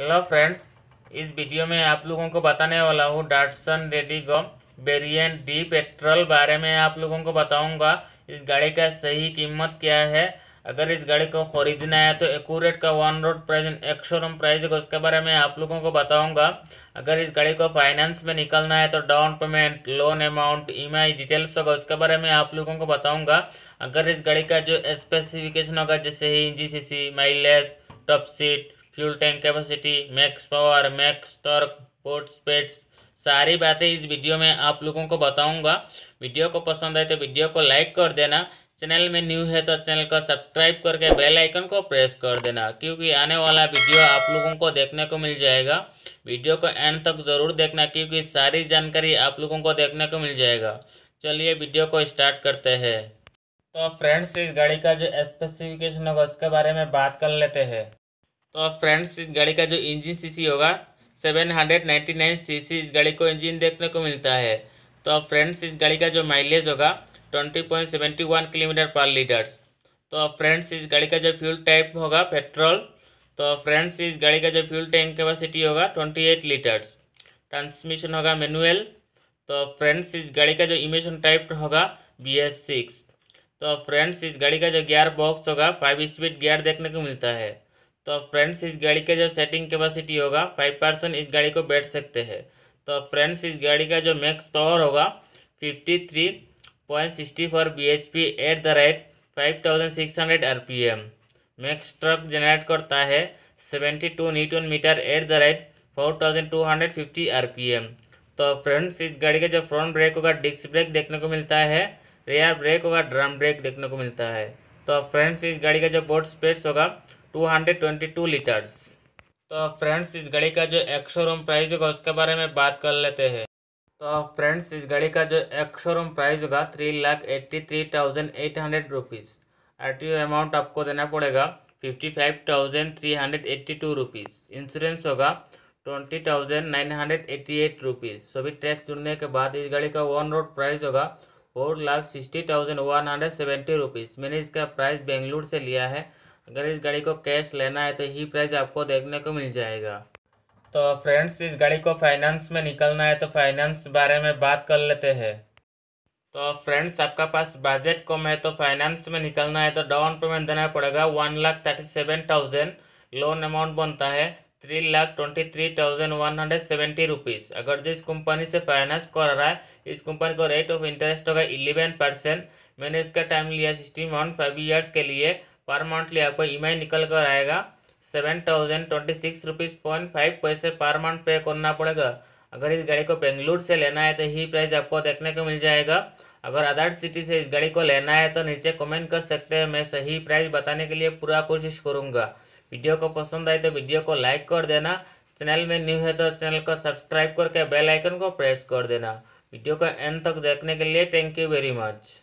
hello friends इस video में आप लोगों को बताने वाला हूँ डाटसन रेडी गम बेरियन डी पेट्रोल बारे में आप लोगों को बताऊंगा इस गाड़ी का सही कीमत क्या है अगर इस गाड़ी को ख़रीदना है तो एकट का वन रोड प्राइज एक शोरूम प्राइज है उसके बारे में आप लोगों को बताऊंगा अगर इस गाड़ी को फाइनेंस में निकलना है तो down payment loan amount EMI details होगा उसके बारे में आप लोगों को बताऊंगा अगर इस गाड़ी का जो स्पेसिफिकेशन होगा जैसे ही engine C mileage top seat fuel tank capacity max power max torque port specs सारी बातें इस वीडियो में आप लोगों को बताऊंगा वीडियो को पसंद आए तो वीडियो को लाइक कर देना चैनल में न्यू है तो चैनल को सब्सक्राइब करके बेल आइकन को प्रेस कर देना क्योंकि आने वाला वीडियो आप लोगों को देखने को मिल जाएगा वीडियो को एंड तक ज़रूर देखना क्योंकि सारी जानकारी आप लोगों को देखने को मिल जाएगा चलिए वीडियो को स्टार्ट करते हैं तो फ्रेंड्स इस गाड़ी का जो स्पेसिफिकेशन होगा उसके बारे में बात कर लेते हैं तो फ्रेंड्स इस गाड़ी का जो इंजन सीसी होगा 799 सीसी इस गाड़ी को इंजन देखने को मिलता है तो फ्रेंड्स इस गाड़ी का जो माइलेज होगा 20.71 किलोमीटर पर लीटर्स तो फ्रेंड्स इस गाड़ी का जो फ्यूल टाइप होगा पेट्रोल तो फ्रेंड्स इस गाड़ी का जो फ्यूल टैंक कैपेसिटी होगा एट लीटर्स ट्रांसमिशन होगा मैनुअल तो फ्रेंड्स इस गाड़ी का जो इमेशन टाइप होगा बी एस सिक्स तो फ्रेंड्स इस गाड़ी का जो गियर बॉक्स होगा फाइव स्पीड गियर देखने को मिलता है तो फ्रेंड्स इस गाड़ी का जो सेटिंग कैपेसिटी होगा फाइव परसेंट इस गाड़ी को बैठ सकते हैं तो फ्रेंड्स इस गाड़ी का जो मैक्स पावर होगा fifty three point sixty four B H P at the rate five thousand six hundred R P M max torque generate करता है seventy two newton metre at the rate four thousand two hundred fifty R P M तो friends इस गाड़ी का जो front brake होगा disc brake देखने को मिलता है रेयर ब्रेक होगा ड्रम ब्रेक देखने को मिलता है तो फ्रेंड्स इस गाड़ी का जो बोर्ड स्पेस होगा two hundred twenty two litres तो फ्रेंड्स इस गाड़ी का जो एक शोरूम प्राइस होगा उसके बारे में बात कर लेते हैं तो फ्रेंड्स इस गाड़ी का जो एक शोरूम प्राइस होगा three lakh eighty three thousand eight hundred rupees R T O amount आपको देना पड़ेगा fifty five thousand three hundred eighty two rupees insurance होगा twenty thousand nine hundred eighty eight rupees सभी टैक्स जुड़ने के बाद इस गाड़ी का वन रोड प्राइस होगा four lakh sixty thousand one hundred seventy rupees मैंने इसका प्राइस बेंगलुरु से लिया है अगर इस गाड़ी को कैश लेना है तो यही प्राइस आपको देखने को मिल जाएगा तो फ्रेंड्स इस गाड़ी को फाइनेंस में निकलना है तो फाइनेंस बारे में बात कर लेते हैं तो फ्रेंड्स आपका पास बजट कम है तो फाइनेंस में निकलना है तो डाउन पेमेंट देना पड़ेगा one lakh thirty seven thousand loan amount बनता है three lakh twenty three thousand one hundred seventy rupees अगर जिस कंपनी से फाइनेंस कर रहा है इस कंपनी को रेट ऑफ इंटरेस्ट होगा इलेवन परसेंट मैंने इसका टाइम लिया सिक्सटी मंथ फाइव ईयर्स के लिए पर मंथली आपको ई निकल कर आएगा seven thousand twenty six rupees point five पैसे पर मंथ पे करना पड़ेगा अगर इस गाड़ी को बेंगलुरु से लेना है तो ही प्राइस आपको देखने को मिल जाएगा अगर अदर सिटी से इस गाड़ी को लेना है तो नीचे कमेंट कर सकते हैं मैं सही प्राइस बताने के लिए पूरा कोशिश करूँगा वीडियो को पसंद आए तो वीडियो को लाइक कर देना चैनल में न्यू है तो चैनल को सब्सक्राइब करके बेल आइकन को प्रेस कर देना वीडियो को एंड तक देखने के लिए थैंक यू वेरी मच